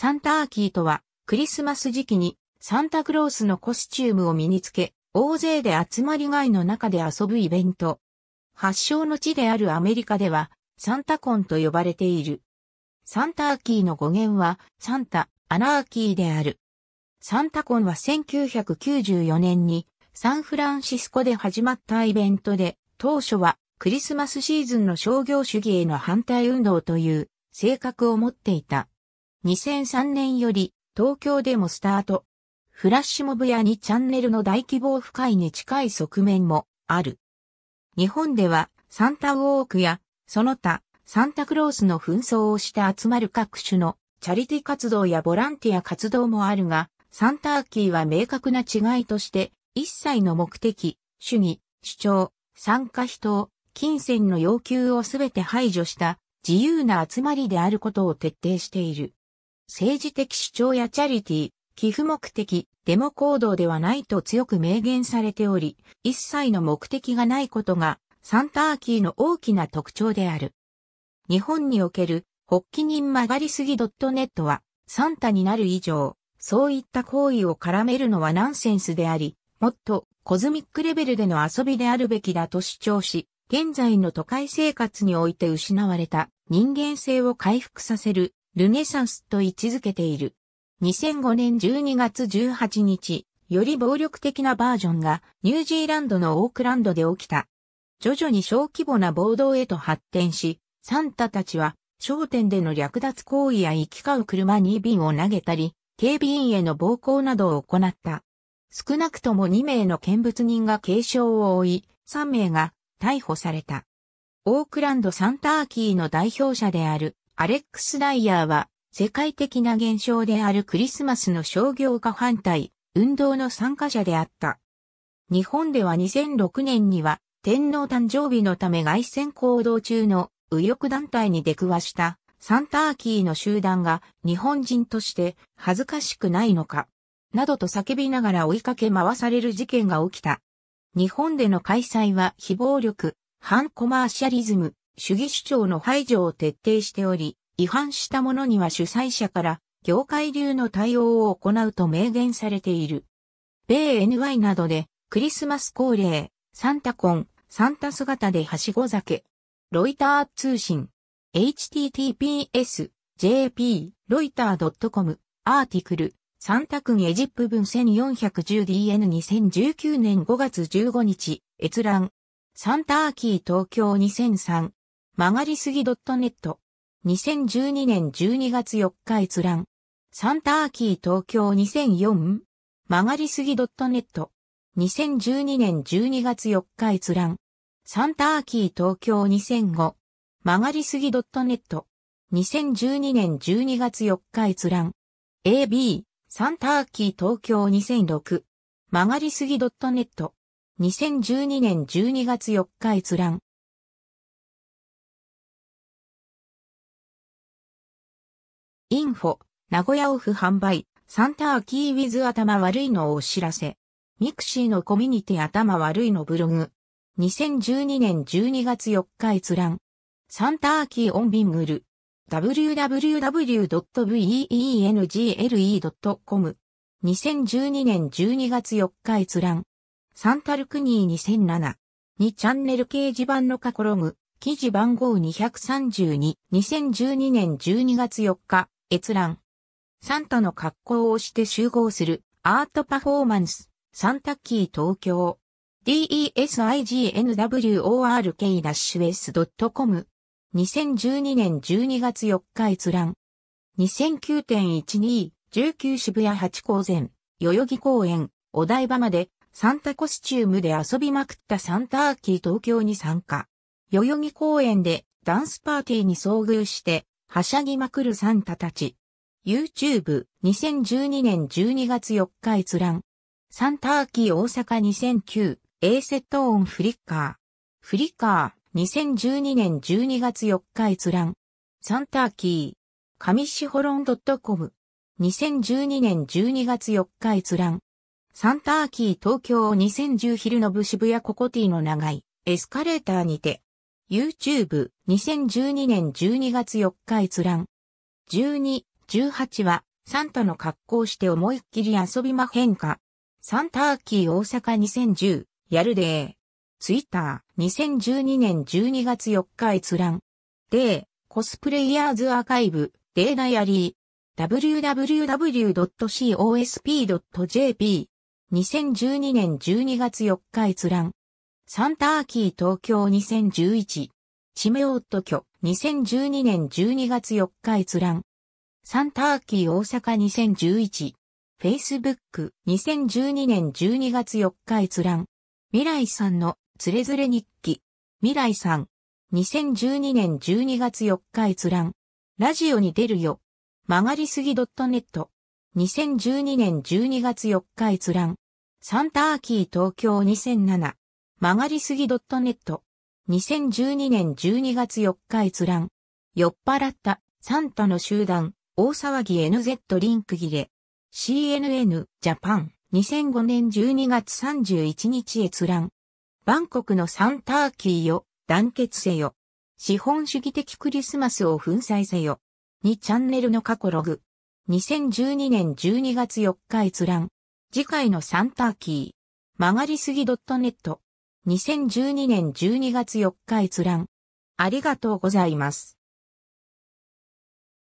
サンターキーとは、クリスマス時期にサンタクロースのコスチュームを身につけ、大勢で集まり街の中で遊ぶイベント。発祥の地であるアメリカでは、サンタコンと呼ばれている。サンターキーの語源は、サンタ、アナーキーである。サンタコンは1994年に、サンフランシスコで始まったイベントで、当初はクリスマスシーズンの商業主義への反対運動という性格を持っていた。2003年より東京でもスタート。フラッシュモブや2チャンネルの大規模不快に近い側面もある。日本ではサンタウォークやその他サンタクロースの紛争をして集まる各種のチャリティ活動やボランティア活動もあるが、サンターキーは明確な違いとして一切の目的、主義、主張、参加費等、金銭の要求をすべて排除した自由な集まりであることを徹底している。政治的主張やチャリティ、寄付目的、デモ行動ではないと強く明言されており、一切の目的がないことが、サンターキーの大きな特徴である。日本における、発起人曲がりすぎ .net は、サンタになる以上、そういった行為を絡めるのはナンセンスであり、もっとコズミックレベルでの遊びであるべきだと主張し、現在の都会生活において失われた人間性を回復させるルネサンスと位置づけている。2005年12月18日、より暴力的なバージョンがニュージーランドのオークランドで起きた。徐々に小規模な暴動へと発展し、サンタたちは商店での略奪行為や行き交う車に瓶を投げたり、警備員への暴行などを行った。少なくとも2名の見物人が軽傷を負い、3名が逮捕された。オークランドサンターキーの代表者であるアレックス・ライヤーは、世界的な現象であるクリスマスの商業化反対、運動の参加者であった。日本では2006年には、天皇誕生日のため外戦行動中の右翼団体に出くわしたサンターキーの集団が日本人として恥ずかしくないのか、などと叫びながら追いかけ回される事件が起きた。日本での開催は非暴力、反コマーシャリズム、主義主張の排除を徹底しており、違反した者には主催者から業界流の対応を行うと明言されている。米 NY などでクリスマス恒例、サンタコン、サンタ姿ではしご酒。ロイター通信、https、jp、ロイター .com、アーティクル、サンタ君エジプ文 1410DN2019 年5月15日、閲覧。サンターキー東京2003曲がりすぎ .net。2012年12月4日閲覧。サンターキー東京2004曲がりすぎ .net。2012年12月4日閲覧。サンターキー東京2005曲がりすぎ .net。2012年12月4日閲覧。AB サンターキー東京2006曲がりすぎ .net。2012年12月4日閲覧。インフォ、名古屋オフ販売、サンターキーウィズ頭悪いのをお知らせ。ミクシーのコミュニティ頭悪いのブログ。2012年12月4日閲覧。サンターキーオンビングル。www.veengle.com。2012年12月4日閲覧。サンタルクニー2007。2チャンネル掲示板のカコログ。記事番号232。2012年12月4日。閲覧。サンタの格好をして集合するアートパフォーマンス。サンタッキー東京。designwork-s.com。2012年12月4日閲覧。2009.12、19渋谷八公前、代々木公園、お台場まで、サンタコスチュームで遊びまくったサンタッーキー東京に参加。代々木公園でダンスパーティーに遭遇して、はしゃぎまくるサンタたち。YouTube、2012年12月4日閲覧。サンターキー大阪2009、A セットオンフリッカー。フリッカー、2012年12月4日閲覧。サンターキー。上シホロン .com。2012年12月4日閲覧。サンターキー東京2010昼の部渋谷ココティの長いエスカレーターにて YouTube、2012年12月4日閲覧。12、18は、サンタの格好して思いっきり遊びまへんか。サンターキー大阪2010、やるでー。ツイッター、2012年12月4日閲覧。デー、コスプレイヤーズアーカイブ、デーダイアリー。www.cosp.jp。2012年12月4日閲覧。サンターキー東京2011。地メオト居2012年12月4日閲覧。サンターキー大阪2011。Facebook 2012年12月4日閲覧。未来さんのつれづれ日記。未来さん。2012年12月4日閲覧。ラジオに出るよ。曲がりすぎ .net。2012年12月4日閲覧。サンターキー東京2007。曲がりすぎ .net。2012年12月4日閲覧。酔っ払った、サンタの集団、大騒ぎ NZ リンク切れ。CNN ジャパン。2005年12月31日閲覧。バンコクのサンターキーよ、団結せよ。資本主義的クリスマスを粉砕せよ。2チャンネルの過去ログ。2012年12月4日閲覧。次回のサンターキー。曲がりすぎ .net。2012年12月4日閲覧。ありがとうございます。